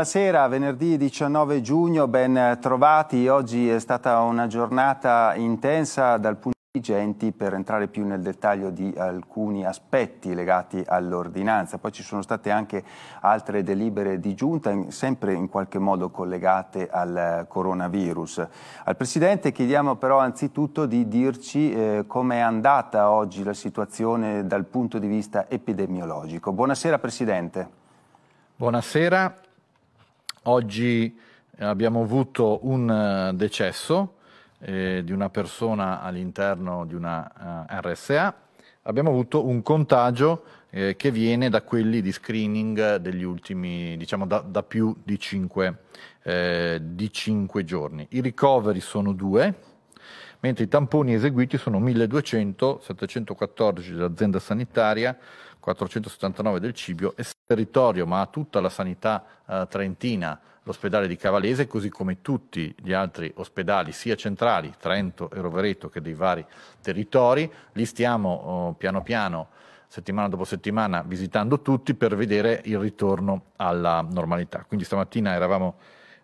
Buonasera, venerdì 19 giugno, ben trovati. Oggi è stata una giornata intensa dal punto di vigenti per entrare più nel dettaglio di alcuni aspetti legati all'ordinanza. Poi ci sono state anche altre delibere di giunta, sempre in qualche modo collegate al coronavirus. Al Presidente chiediamo però anzitutto di dirci eh, come andata oggi la situazione dal punto di vista epidemiologico. Buonasera Presidente. Buonasera Oggi eh, abbiamo avuto un eh, decesso eh, di una persona all'interno di una uh, eh, RSA, abbiamo avuto un contagio eh, che viene da quelli di screening degli ultimi, diciamo da, da più di 5, eh, di 5 giorni. I ricoveri sono due, mentre i tamponi eseguiti sono 1200, 714 dell'azienda sanitaria, 479 del Cibio e territorio, ma a tutta la sanità eh, trentina, l'ospedale di Cavalese, così come tutti gli altri ospedali, sia centrali, Trento e Rovereto, che dei vari territori. Li stiamo eh, piano piano, settimana dopo settimana, visitando tutti per vedere il ritorno alla normalità. Quindi stamattina eravamo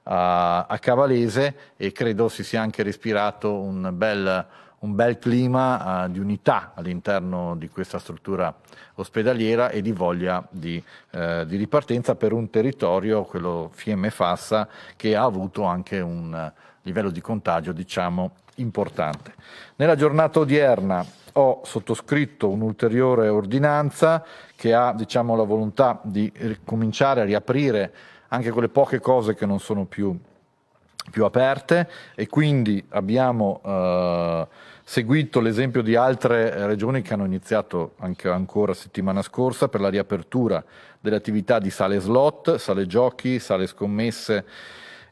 a, a Cavalese e credo si sia anche respirato un bel un bel clima uh, di unità all'interno di questa struttura ospedaliera e di voglia di, uh, di ripartenza per un territorio, quello Fiemme Fassa, che ha avuto anche un eh, livello di contagio diciamo importante. Nella giornata odierna ho sottoscritto un'ulteriore ordinanza che ha diciamo, la volontà di cominciare a riaprire anche quelle poche cose che non sono più, più aperte e quindi abbiamo eh, seguito l'esempio di altre eh, regioni che hanno iniziato anche ancora settimana scorsa per la riapertura delle attività di sale slot, sale giochi, sale scommesse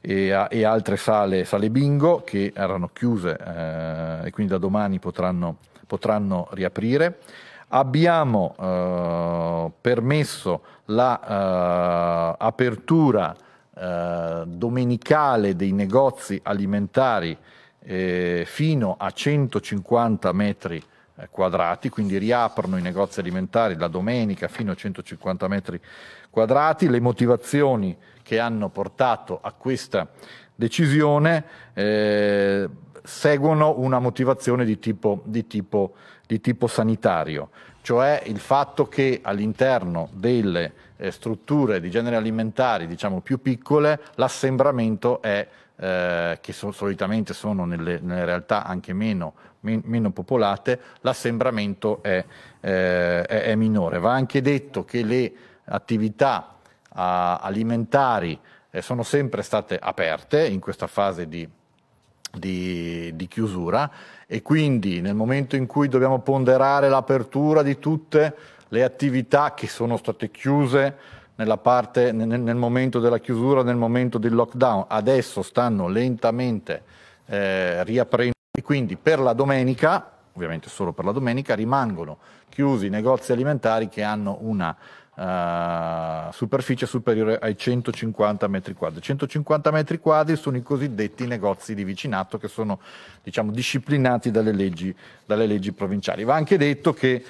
e, e altre sale, sale bingo che erano chiuse eh, e quindi da domani potranno, potranno riaprire. Abbiamo eh, permesso l'apertura la, eh, eh, domenicale dei negozi alimentari eh, fino a 150 metri eh, quadrati, quindi riaprono i negozi alimentari la domenica fino a 150 metri quadrati. Le motivazioni che hanno portato a questa decisione eh, seguono una motivazione di tipo, di, tipo, di tipo, sanitario, cioè il fatto che all'interno delle eh, strutture di genere alimentari diciamo più piccole l'assembramento è eh, che so, solitamente sono nelle, nelle, realtà anche meno, men, meno popolate, l'assembramento è, eh, è, è, minore. Va anche detto che le attività a, alimentari eh, sono sempre state aperte in questa fase di, di, di chiusura e quindi nel momento in cui dobbiamo ponderare l'apertura di tutte le attività che sono state chiuse, parte, nel, nel, momento della chiusura, nel momento del lockdown, adesso stanno lentamente eh, riaprendo e quindi per la domenica, ovviamente solo per la domenica, rimangono chiusi i negozi alimentari che hanno una Uh, superficie superiore ai 150 metri quadri. 150 metri quadri sono i cosiddetti negozi di vicinato che sono diciamo, disciplinati dalle leggi, dalle leggi provinciali. Va anche detto che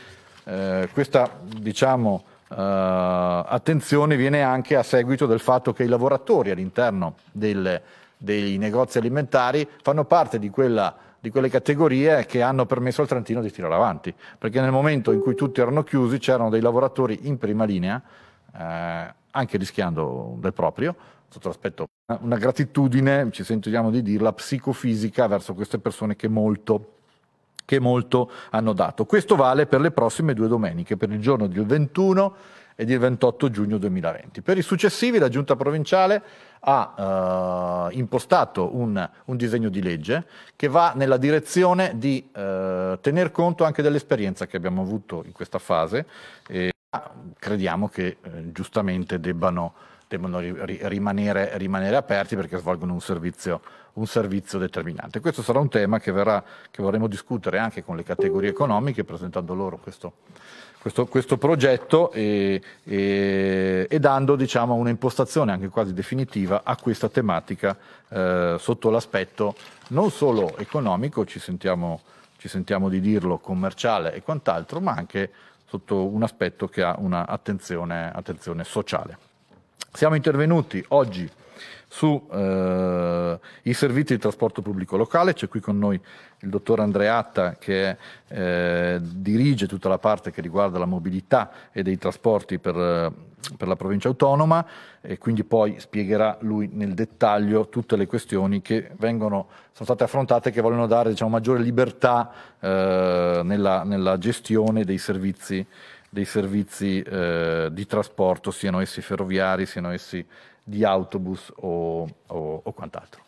uh, questa diciamo, eh, attenzione viene anche a seguito del fatto che i lavoratori all'interno del, dei negozi alimentari fanno parte di quella di quelle categorie che hanno permesso al Trentino di tirare avanti, perché nel momento in cui tutti erano chiusi c'erano dei lavoratori in prima linea, eh, anche rischiando del proprio, sotto l'aspetto una gratitudine, ci sentiamo di dirla, psicofisica verso queste persone che molto che molto hanno dato. Questo vale per le prossime due domeniche, per il giorno del 21 e del 28 giugno 2020. Per i successivi la Giunta provinciale ha eh, impostato un, un, disegno di legge che va nella direzione di eh, tener conto anche dell'esperienza che abbiamo avuto in questa fase e ah, crediamo che eh, giustamente debbano devono ri- rimanere, rimanere, aperti perché svolgono un servizio, un servizio determinante. Questo sarà un tema che, verrà, che, vorremmo discutere anche con le categorie economiche, presentando loro questo, questo, questo progetto e, e, e dando diciamo, un'impostazione anche quasi definitiva a questa tematica eh, sotto l'aspetto non solo economico, ci sentiamo, ci sentiamo di dirlo, commerciale e quant'altro, ma anche sotto un aspetto che ha un'attenzione sociale. Siamo intervenuti oggi sui eh, servizi di trasporto pubblico locale, c'è qui con noi il dottor Andreatta che eh, dirige tutta la parte che riguarda la mobilità e dei trasporti per, eh, per, la provincia autonoma e quindi poi spiegherà lui nel dettaglio tutte le questioni che vengono, sono state affrontate e che vogliono dare diciamo, maggiore libertà eh, nella, nella, gestione dei servizi dei servizi eh, di trasporto, siano essi ferroviari, siano essi di autobus o, o, o quant'altro.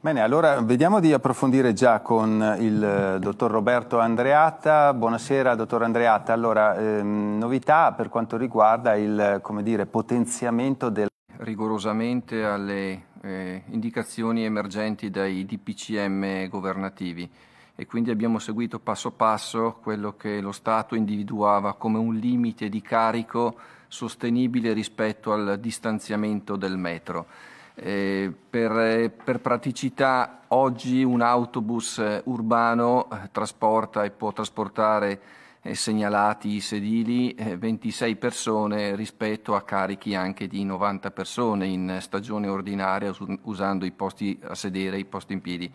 Bene, allora vediamo di approfondire già con il eh, dottor Roberto Andreatta. Buonasera, dottor Andreatta. Allora, ehm, novità per quanto riguarda il dire, potenziamento del... Rigorosamente alle eh, indicazioni emergenti dai DPCM governativi e quindi abbiamo seguito passo passo quello che lo Stato individuava come un limite di carico sostenibile rispetto al distanziamento del metro. Eh, per, per, praticità oggi un autobus urbano eh, trasporta e può trasportare eh, segnalati i sedili 26 eh, persone rispetto a carichi anche di 90 persone in stagione ordinaria us usando i posti a sedere e i posti in piedi.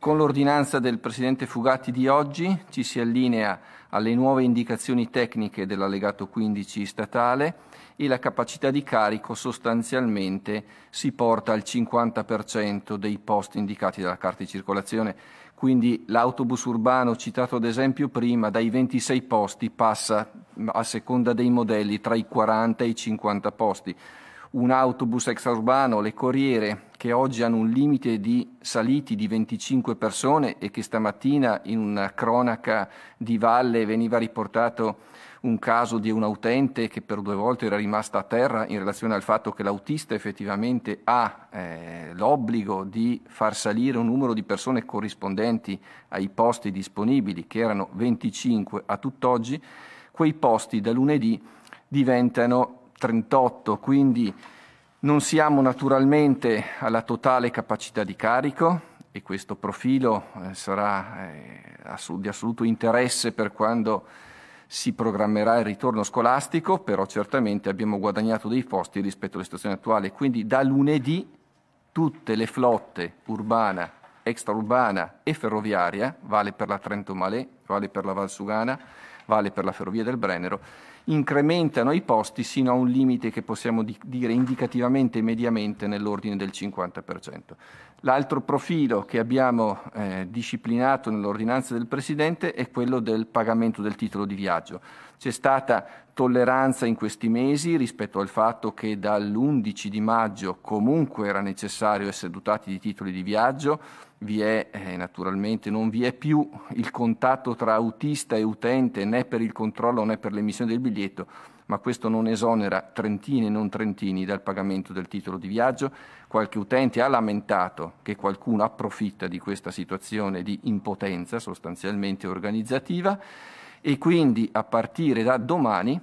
Con l'ordinanza del Presidente Fugatti di oggi ci si allinea alle nuove indicazioni tecniche dell'allegato 15 statale e la capacità di carico sostanzialmente si porta al 50% dei posti indicati dalla carta di circolazione. Quindi l'autobus urbano citato ad esempio prima dai 26 posti passa mm, a seconda dei modelli tra i 40 e i 50 posti un autobus extraurbano, le corriere, che oggi hanno un limite di saliti di 25 persone e che stamattina in una cronaca di valle veniva riportato un caso di un utente che per due volte era rimasta a terra in relazione al fatto che l'autista effettivamente ha eh, l'obbligo di far salire un numero di persone corrispondenti ai posti disponibili, che erano 25 a tutt'oggi, quei posti da lunedì diventano 38, quindi non siamo naturalmente alla totale capacità di carico e questo profilo eh, sarà eh, assolut di assoluto interesse per quando si programmerà il ritorno scolastico, però certamente abbiamo guadagnato dei posti rispetto alla situazione attuale, quindi da lunedì tutte le flotte urbana, extraurbana e ferroviaria, vale per la Trento Malé, vale per la Valsugana, vale per la Ferrovia del Brennero, incrementano i posti sino a un limite che possiamo di dire indicativamente e mediamente nell'ordine del 50%. L'altro profilo che abbiamo eh, disciplinato nell'ordinanza del Presidente è quello del pagamento del titolo di viaggio. C'è stata tolleranza in questi mesi rispetto al fatto che dall'11 di maggio comunque era necessario essere dotati di titoli di viaggio, vi è eh, naturalmente non vi è più il contatto tra autista e utente né per il controllo né per l'emissione del biglietto, ma questo non esonera trentini e non trentini dal pagamento del titolo di viaggio. Qualche utente ha lamentato che qualcuno approfitta di questa situazione di impotenza sostanzialmente organizzativa e quindi a partire da domani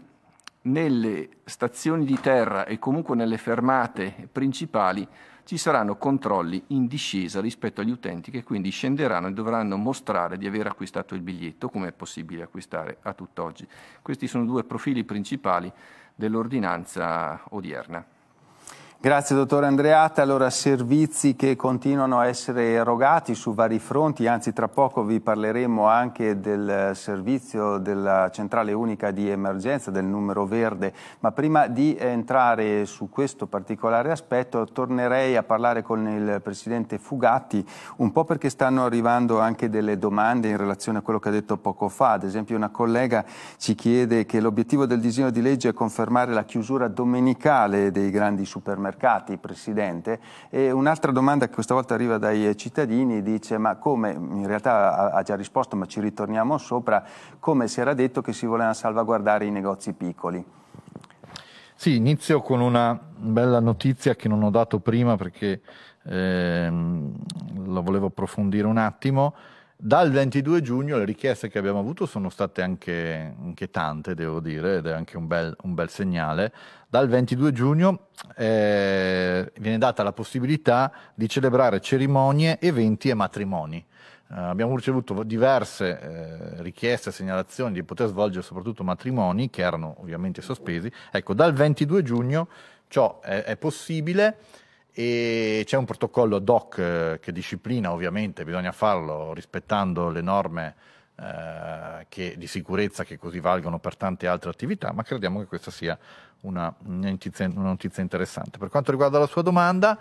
nelle stazioni di terra e comunque nelle fermate principali ci saranno controlli in discesa rispetto agli utenti che quindi scenderanno e dovranno mostrare di aver acquistato il biglietto, come è possibile acquistare a tutt'oggi. Questi sono due profili principali dell'ordinanza odierna. Grazie dottore Andreata. allora servizi che continuano a essere erogati su vari fronti, anzi tra poco vi parleremo anche del servizio della centrale unica di emergenza, del numero verde, ma prima di entrare su questo particolare aspetto tornerei a parlare con il Presidente Fugatti, un po' perché stanno arrivando anche delle domande in relazione a quello che ha detto poco fa, ad esempio una collega ci chiede che l'obiettivo del disegno di legge è confermare la chiusura domenicale dei grandi supermercati mercati, Presidente. E un'altra domanda che questa volta arriva dai cittadini dice ma come, in realtà ha già risposto ma ci ritorniamo sopra, come si era detto che si volevano salvaguardare i negozi piccoli. Sì, inizio con una bella notizia che non ho dato prima perché ehm, la volevo approfondire un attimo. Dal 22 giugno le richieste che abbiamo avuto sono state anche, anche tante, devo dire, ed è anche un bel, un bel segnale. Dal 22 giugno eh, viene data la possibilità di celebrare cerimonie, eventi e matrimoni. Eh, abbiamo ricevuto diverse eh, richieste e segnalazioni di poter svolgere soprattutto matrimoni che erano ovviamente sospesi. Ecco, dal 22 giugno ciò è, è possibile e c'è un protocollo ad hoc eh, che disciplina, ovviamente bisogna farlo rispettando le norme eh, che, di sicurezza che così valgono per tante altre attività, ma crediamo che questa sia una, una, notizia, una notizia, interessante. Per quanto riguarda la sua domanda,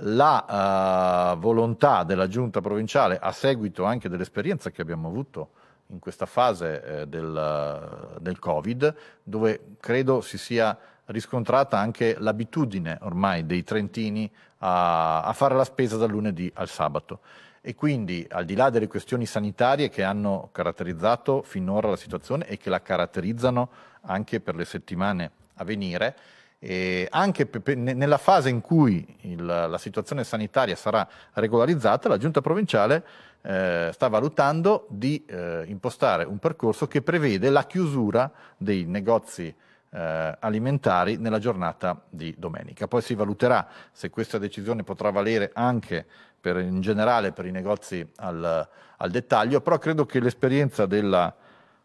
la eh, volontà della giunta provinciale, a seguito anche dell'esperienza che abbiamo avuto in questa fase eh, del, del Covid, dove credo si sia riscontrata anche l'abitudine ormai dei trentini a, a fare la spesa dal lunedì al sabato. E quindi, al di là delle questioni sanitarie che hanno caratterizzato finora la situazione e che la caratterizzano anche per le settimane a venire, e anche nella fase in cui il, la situazione sanitaria sarà regolarizzata, la giunta provinciale eh, sta valutando di eh, impostare un percorso che prevede la chiusura dei negozi eh, alimentari nella giornata di domenica. Poi si valuterà se questa decisione potrà valere anche per, in generale per i negozi al, al dettaglio, però credo che l'esperienza della,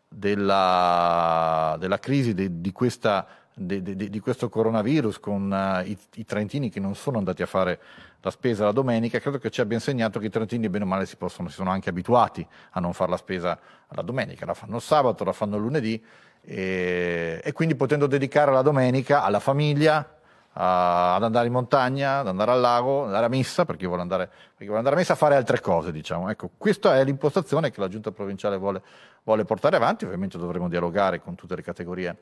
della, della crisi de, di questa di, di, di, questo coronavirus con uh, i, i, trentini che non sono andati a fare la spesa la domenica, credo che ci abbia insegnato che i trentini bene o male si, possono, si sono anche abituati a non fare la spesa la domenica, la fanno il sabato, la fanno il lunedì e, e quindi potendo dedicare la domenica alla famiglia, a, ad andare in montagna, ad andare al lago, andare a messa, perché vuole voglio andare, voglio andare a messa a fare altre cose, diciamo. Ecco, questa è l'impostazione che la giunta provinciale vuole, vuole portare avanti, ovviamente dovremo dialogare con tutte le categorie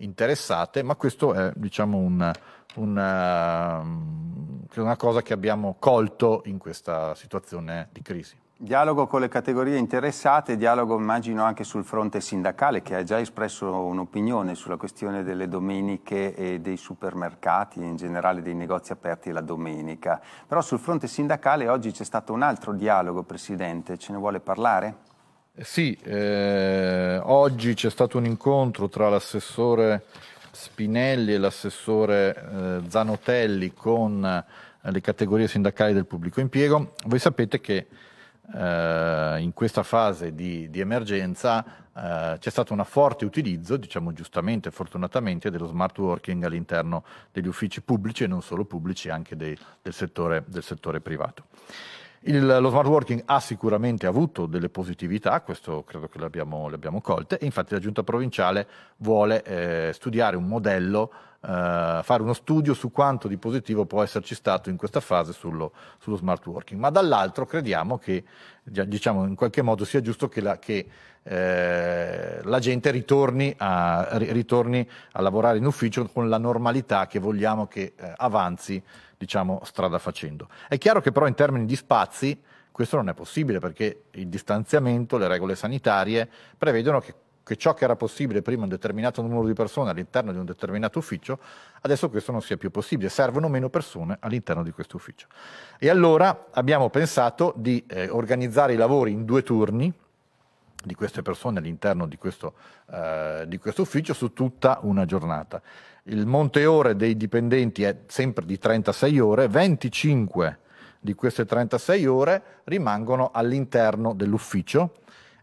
interessate, ma questo è diciamo, un, un, ehm, una cosa che abbiamo colto in questa situazione di crisi. Dialogo con le categorie interessate, dialogo immagino anche sul fronte sindacale che ha già espresso un'opinione sulla questione delle domeniche e dei supermercati, e in generale dei negozi aperti la domenica. Però sul fronte sindacale oggi c'è stato un altro dialogo, Presidente, ce ne vuole parlare? Eh, sì, eh, oggi c'è stato un incontro tra l'assessore Spinelli e l'assessore eh, Zanotelli con eh, le categorie sindacali del pubblico impiego. Voi sapete che eh, in questa fase di, di emergenza eh, c'è stato un forte utilizzo, diciamo giustamente e fortunatamente, dello smart working all'interno degli uffici pubblici e non solo pubblici, anche dei, del, settore, del settore privato. Il, lo smart working ha sicuramente avuto delle positività, questo credo che le abbiamo, le abbiamo colte, e infatti la giunta provinciale vuole eh, studiare un modello eh, fare uno studio su quanto di positivo può esserci stato in questa fase sullo, sullo smart working, ma dall'altro crediamo che diciamo, in qualche modo sia giusto che la, che, eh, la gente ritorni a, ritorni a, lavorare in ufficio con la normalità che vogliamo che eh, avanzi diciamo, strada facendo. È chiaro che però in termini di spazi questo non è possibile perché il distanziamento, le regole sanitarie prevedono che che ciò che era possibile prima un determinato numero di persone all'interno di un determinato ufficio, adesso questo non sia più possibile, servono meno persone all'interno di questo ufficio. E allora abbiamo pensato di eh, organizzare i lavori in due turni di queste persone all'interno di questo, eh, di questo ufficio su tutta una giornata. Il monte ore dei dipendenti è sempre di 36 ore, 25 di queste 36 ore rimangono all'interno dell'ufficio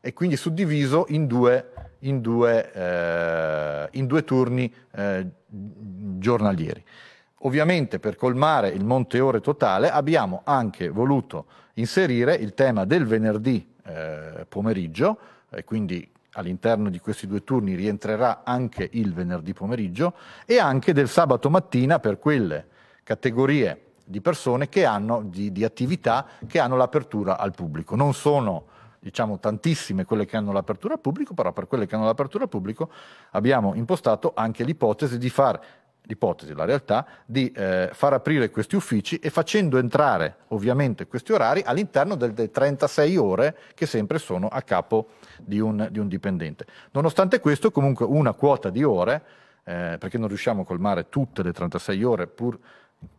e quindi suddiviso in due in due, eh, in due turni eh, giornalieri. Ovviamente per colmare il monte ore totale abbiamo anche voluto inserire il tema del venerdì eh, pomeriggio, e quindi all'interno di questi due turni rientrerà anche il venerdì pomeriggio, e anche del sabato mattina per quelle categorie di persone che hanno, di, di attività che hanno l'apertura al pubblico. Non sono diciamo tantissime quelle che hanno l'apertura al pubblico, però per quelle che hanno l'apertura al pubblico abbiamo impostato anche l'ipotesi di far l'ipotesi, la realtà, di eh, far aprire questi uffici e facendo entrare ovviamente questi orari all'interno delle 36 ore che sempre sono a capo di un, di un dipendente. Nonostante questo, comunque una quota di ore, eh, perché non riusciamo a colmare tutte le 36 ore pur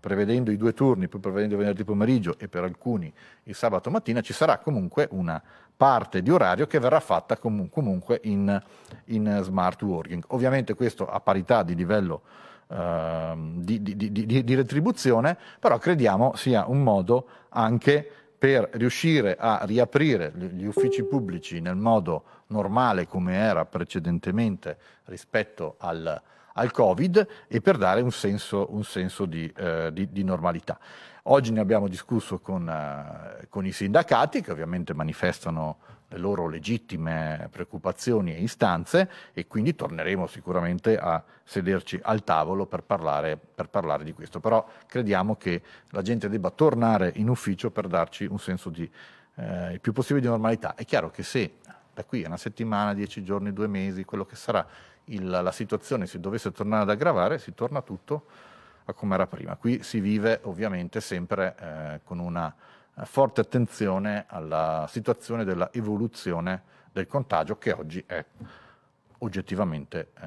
prevedendo i due turni, poi prevedendo venerdì pomeriggio e per alcuni il sabato mattina, ci sarà comunque una parte di orario che verrà fatta com- comunque in, in, smart working. Ovviamente questo a parità di livello eh, di, di, di, di retribuzione, però crediamo sia un modo anche per riuscire a riaprire gli uffici pubblici nel modo normale come era precedentemente rispetto al, al Covid e per dare un senso, un senso di, eh, di, di, normalità. Oggi ne abbiamo discusso con, eh, con i sindacati che ovviamente manifestano le loro legittime preoccupazioni e istanze e quindi torneremo sicuramente a sederci al tavolo per parlare, per parlare, di questo. Però crediamo che la gente debba tornare in ufficio per darci un senso di eh, il più possibile di normalità. È chiaro che se da qui a una settimana, dieci giorni, due mesi, quello che sarà, il, la situazione si dovesse tornare ad aggravare, si torna tutto a come era prima. Qui si vive ovviamente sempre eh, con una eh, forte attenzione alla situazione dell'evoluzione del contagio che oggi è oggettivamente eh,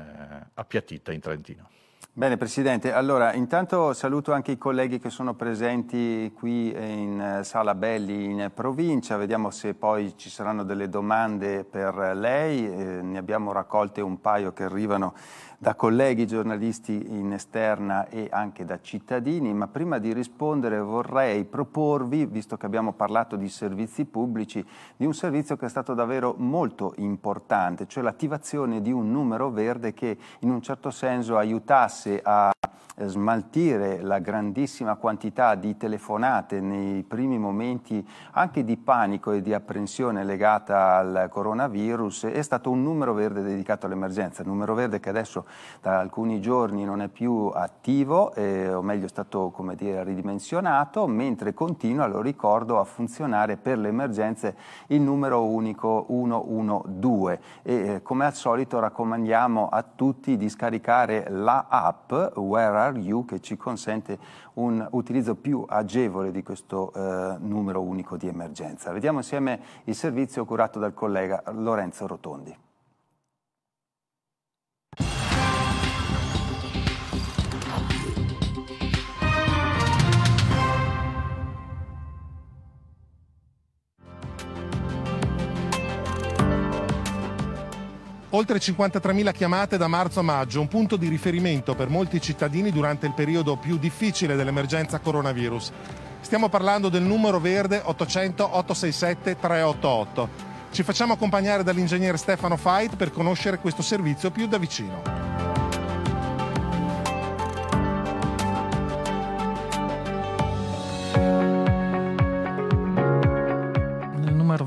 appiattita in Trentino. Bene Presidente, allora intanto saluto anche i colleghi che sono presenti qui eh, in eh, Sala Belli in provincia, vediamo se poi ci saranno delle domande per lei, eh, ne abbiamo raccolte un paio che arrivano da colleghi giornalisti in esterna e anche da cittadini, ma prima di rispondere vorrei proporvi, visto che abbiamo parlato di servizi pubblici, di un servizio che è stato davvero molto importante, cioè l'attivazione di un numero verde che in un certo senso aiutasse você a smaltire la grandissima quantità di telefonate nei primi momenti anche di panico e di apprensione legata al coronavirus è stato un numero verde dedicato all'emergenza, numero verde che adesso da alcuni giorni non è più attivo, eh, o meglio è stato come dire, ridimensionato, mentre continua, lo ricordo, a funzionare per le emergenze il numero unico 112 e eh, come al solito raccomandiamo a tutti di scaricare la app Where RU che ci consente un utilizzo più agevole di questo eh, numero unico di emergenza. Vediamo insieme il servizio curato dal collega Lorenzo Rotondi. Oltre 53.000 chiamate da marzo a maggio, un punto di riferimento per molti cittadini durante il periodo più difficile dell'emergenza coronavirus. Stiamo parlando del numero verde 800 867 388. Ci facciamo accompagnare dall'ingegnere Stefano Fait per conoscere questo servizio più da vicino.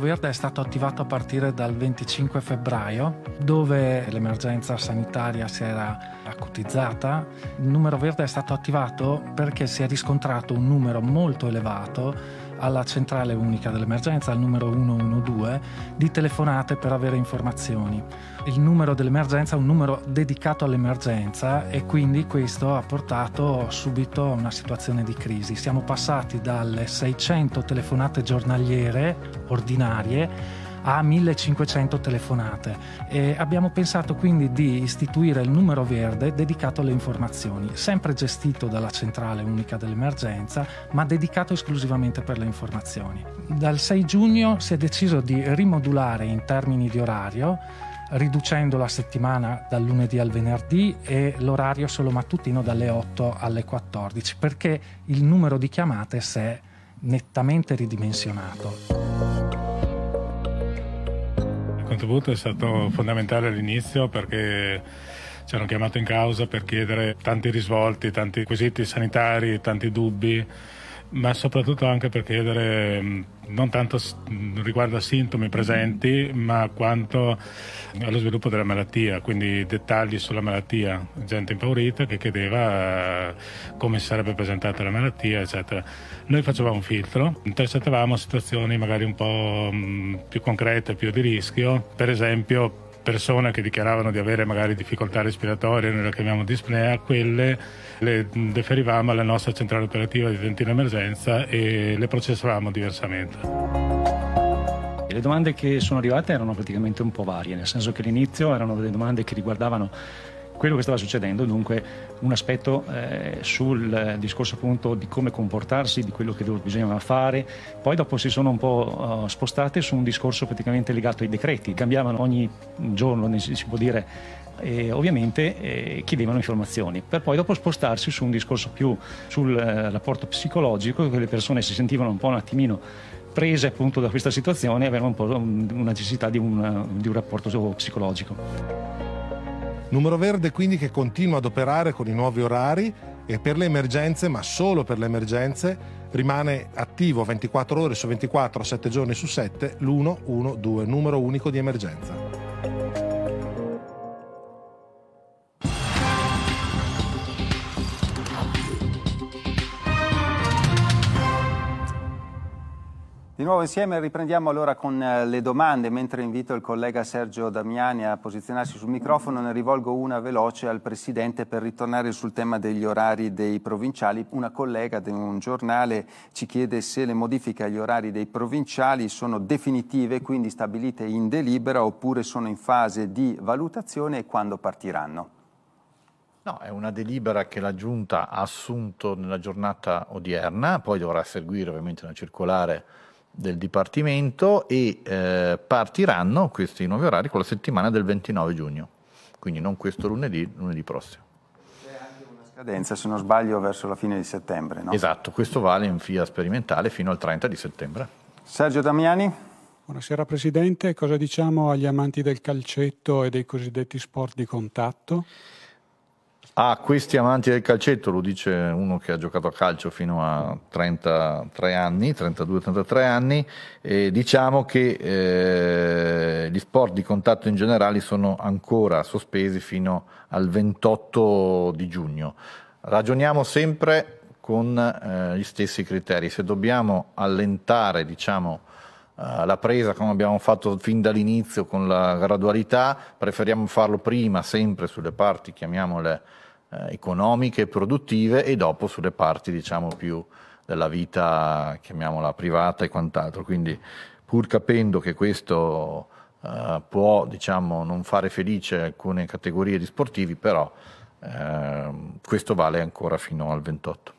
verde è stato attivato a partire dal 25 febbraio, dove l'emergenza sanitaria si era acutizzata. Il numero verde è stato attivato perché si è riscontrato un numero molto elevato alla centrale unica dell'emergenza, al numero 112, di telefonate per avere informazioni. Il numero dell'emergenza è un numero dedicato all'emergenza e quindi questo ha portato subito a una situazione di crisi. Siamo passati dalle 600 telefonate giornaliere ordinarie a 1500 telefonate. E abbiamo pensato quindi di istituire il numero verde dedicato alle informazioni, sempre gestito dalla centrale unica dell'emergenza, ma dedicato esclusivamente per le informazioni. Dal 6 giugno si è deciso di rimodulare in termini di orario riducendo la settimana dal lunedì al venerdì e l'orario solo mattutino dalle 8 alle 14 perché il numero di chiamate si è nettamente ridimensionato. Boot certo è stato fondamentale all'inizio perché ci hanno chiamato in causa per chiedere tanti risvolti, tanti quesiti sanitari, tanti dubbi ma soprattutto anche per chiedere mm, non tanto mm, riguardo a sintomi presenti, ma quanto allo sviluppo della malattia, quindi dettagli sulla malattia, gente impaurita che chiedeva eh, come si sarebbe presentata la malattia, eccetera. Noi facevamo un filtro, intercettavamo situazioni magari un po' mm, più concrete, più di rischio, per esempio persone che dichiaravano di avere magari difficoltà respiratorie, noi la chiamiamo dispnea, quelle le deferivamo alla nostra centrale operativa di Tentina Emergenza e le processavamo diversamente. le domande che sono arrivate erano praticamente un po' varie, nel senso che all'inizio erano delle domande che riguardavano quello che stava succedendo, dunque un aspetto eh, sul discorso appunto di come comportarsi, di quello che bisognava fare, poi dopo si sono un po' oh, spostate su un discorso praticamente legato ai decreti, cambiavano ogni giorno, si può dire, e ovviamente eh, chiedevano informazioni, per poi dopo spostarsi su un discorso più sul eh, rapporto psicologico, che le persone si sentivano un po' un attimino prese appunto da questa situazione e avevano un po' una necessità di un, di un rapporto psicologico. Numero Verde quindi che continua ad operare con i nuovi orari e per le emergenze, ma solo per le emergenze, rimane attivo 24 ore su 24, 7 giorni su 7, l'112, numero unico di emergenza. Di nuovo insieme riprendiamo allora con eh, le domande, mentre invito il collega Sergio Damiani a posizionarsi sul microfono, ne rivolgo una veloce al Presidente per ritornare sul tema degli orari dei provinciali. Una collega di un giornale ci chiede se le modifiche agli orari dei provinciali sono definitive, quindi stabilite in delibera oppure sono in fase di valutazione e quando partiranno. No, è una delibera che la Giunta ha assunto nella giornata odierna, poi dovrà seguire ovviamente una circolare del Dipartimento e eh, partiranno questi nuovi orari con la settimana del 29 giugno, quindi non questo lunedì, lunedì prossimo. C'è anche una scadenza, se non sbaglio, verso la fine di settembre, no? Esatto, questo vale in FIA sperimentale fino al 30 di settembre. Sergio Damiani. Buonasera Presidente, cosa diciamo agli amanti del calcetto e dei cosiddetti sport di contatto? a questi amanti del calcetto, lo dice uno che ha giocato a calcio fino a 33 anni, 32-33 anni, e diciamo che eh, gli sport di contatto in generale sono ancora sospesi fino al 28 di giugno. Ragioniamo sempre con eh, gli stessi criteri. Se dobbiamo allentare diciamo, eh, la presa come abbiamo fatto fin dall'inizio con la gradualità, preferiamo farlo prima sempre sulle parti, chiamiamole eh, economiche e produttive e dopo sulle parti diciamo più della vita, chiamiamola privata e quant'altro. Quindi pur capendo che questo eh, può diciamo, non fare felice alcune categorie di sportivi, però eh, questo vale ancora fino al 28.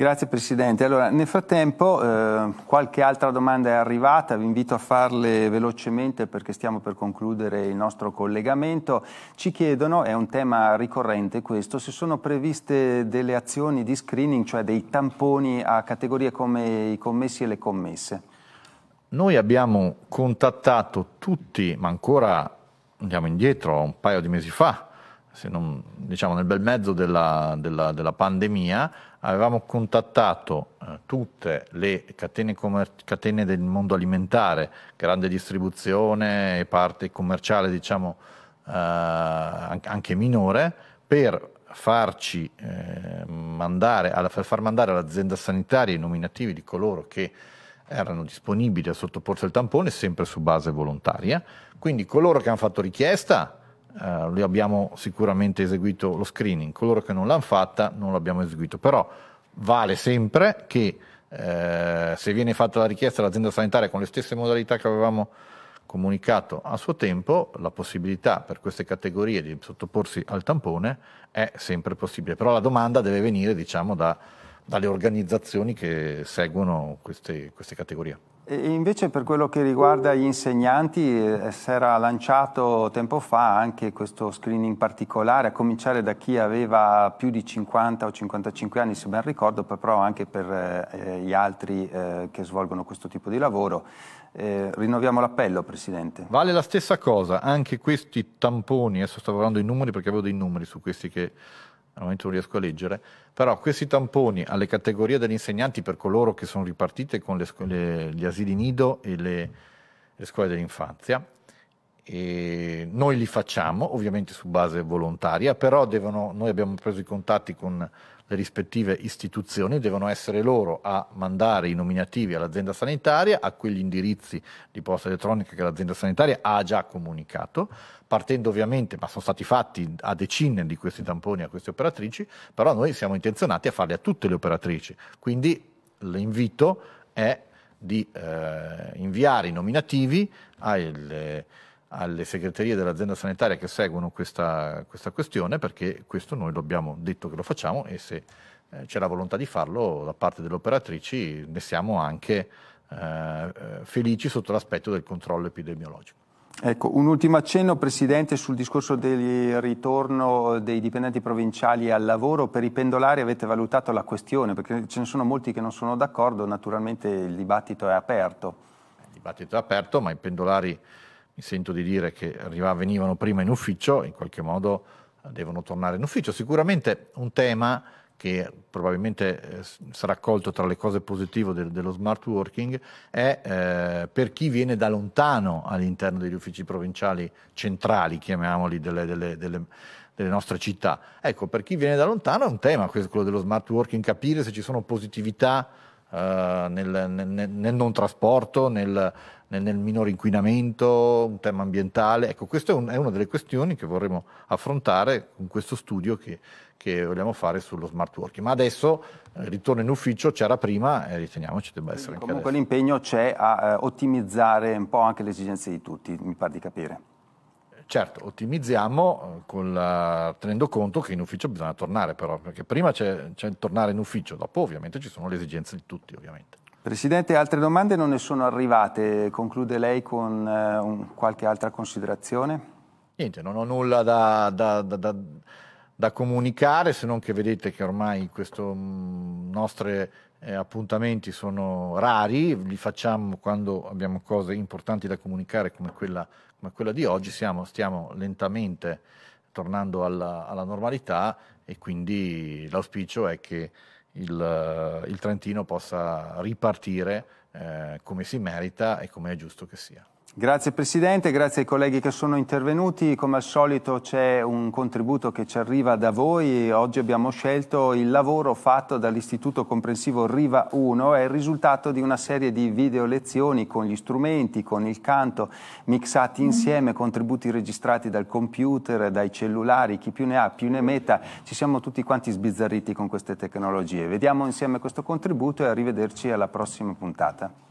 Grazie Presidente. Allora, nel frattempo eh, qualche altra domanda è arrivata, vi invito a farle velocemente perché stiamo per concludere il nostro collegamento. Ci chiedono, è un tema ricorrente questo, se sono previste delle azioni di screening, cioè dei tamponi a categorie come i commessi e le commesse. Noi abbiamo contattato tutti, ma ancora andiamo indietro un paio di mesi fa, non, diciamo nel bel mezzo della, della, della pandemia, avevamo contattato eh, tutte le catene, commer- catene, del mondo alimentare, grande distribuzione e parte commerciale diciamo eh, anche minore, per farci eh, mandare, alla, far mandare all'azienda sanitaria i nominativi di coloro che erano disponibili a sottoporsi al tampone sempre su base volontaria. Quindi coloro che hanno fatto richiesta eh, li abbiamo sicuramente eseguito lo screening, coloro che non l'hanno fatta non l'abbiamo eseguito, però vale sempre che eh, se viene fatta la richiesta all'azienda sanitaria con le stesse modalità che avevamo comunicato a suo tempo, la possibilità per queste categorie di sottoporsi al tampone è sempre possibile, però la domanda deve venire diciamo, da, dalle organizzazioni che seguono queste, queste categorie. E invece per quello che riguarda gli insegnanti, eh, si era lanciato tempo fa anche questo screening particolare, a cominciare da chi aveva più di 50 o 55 anni, se ben ricordo, però anche per eh, gli altri eh, che svolgono questo tipo di lavoro. Eh, rinnoviamo l'appello, Presidente. Vale la stessa cosa, anche questi tamponi, adesso sto guardando i numeri perché avevo dei numeri su questi che al momento non riesco a leggere, però questi tamponi alle categorie degli insegnanti per coloro che sono ripartite con le scu- gli asili nido e le, le scuole dell'infanzia, e noi li facciamo ovviamente su base volontaria, però devono, noi abbiamo preso i contatti con le rispettive istituzioni, devono essere loro a mandare i nominativi all'azienda sanitaria, a quegli indirizzi di posta elettronica che l'azienda sanitaria ha già comunicato, partendo ovviamente, ma sono stati fatti a decine di questi tamponi a queste operatrici, però noi siamo intenzionati a farli a tutte le operatrici. Quindi l'invito è di eh, inviare i nominativi alle, alle segreterie dell'azienda sanitaria che seguono questa, questa, questione, perché questo noi lo abbiamo detto che lo facciamo e se eh, c'è la volontà di farlo da parte delle operatrici ne siamo anche eh, eh felici sotto l'aspetto del controllo epidemiologico. Ecco, un ultimo accenno, Presidente, sul discorso del ritorno dei dipendenti provinciali al lavoro. Per i pendolari avete valutato la questione, perché ce ne sono molti che non sono d'accordo, naturalmente il dibattito è aperto. Il dibattito è aperto, ma i pendolari, mi sento di dire, che venivano prima in ufficio, in qualche modo eh, devono tornare in ufficio. Sicuramente un tema che probabilmente eh, sarà colto tra le cose positive dello smart working, è eh, per chi viene da lontano all'interno degli uffici provinciali centrali, chiamiamoli, delle, delle, delle, delle, nostre città. Ecco, per chi viene da lontano è un tema quello dello smart working, capire se ci sono positività eh, nel, nel, nel, non trasporto, nel, nel, minore inquinamento, un tema ambientale. Ecco, questa è, un, è una delle questioni che vorremmo affrontare con questo studio che che vogliamo fare sullo smart working. Ma adesso il eh, ritorno in ufficio c'era prima e eh, riteniamo ci debba essere Quindi, anche Comunque l'impegno c'è a eh, ottimizzare un po' anche le esigenze di tutti, mi pare di capire. Certo, ottimizziamo eh, la, tenendo conto che in ufficio bisogna tornare però, perché prima c'è, c'è il tornare in ufficio, dopo ovviamente ci sono le esigenze di tutti ovviamente. Presidente, altre domande non ne sono arrivate, conclude lei con eh, un, qualche altra considerazione? Niente, non ho nulla da, da, da, da da comunicare, se non che vedete che ormai questi mm, nostri eh, appuntamenti sono rari, li facciamo quando abbiamo cose importanti da comunicare come quella, come quella di oggi, Siamo, stiamo lentamente tornando alla, alla, normalità e quindi l'auspicio è che il, il Trentino possa ripartire eh, come si merita e come è giusto che sia. Grazie Presidente, grazie ai colleghi che sono intervenuti. Come al solito c'è un contributo che ci arriva da voi. Oggi abbiamo scelto il lavoro fatto dall'Istituto Comprensivo Riva 1. È il risultato di una serie di video lezioni con gli strumenti, con il canto, mixati insieme, contributi registrati dal computer, dai cellulari, chi più ne ha più ne metta. Ci siamo tutti quanti sbizzarriti con queste tecnologie. Vediamo insieme questo contributo e arrivederci alla prossima puntata.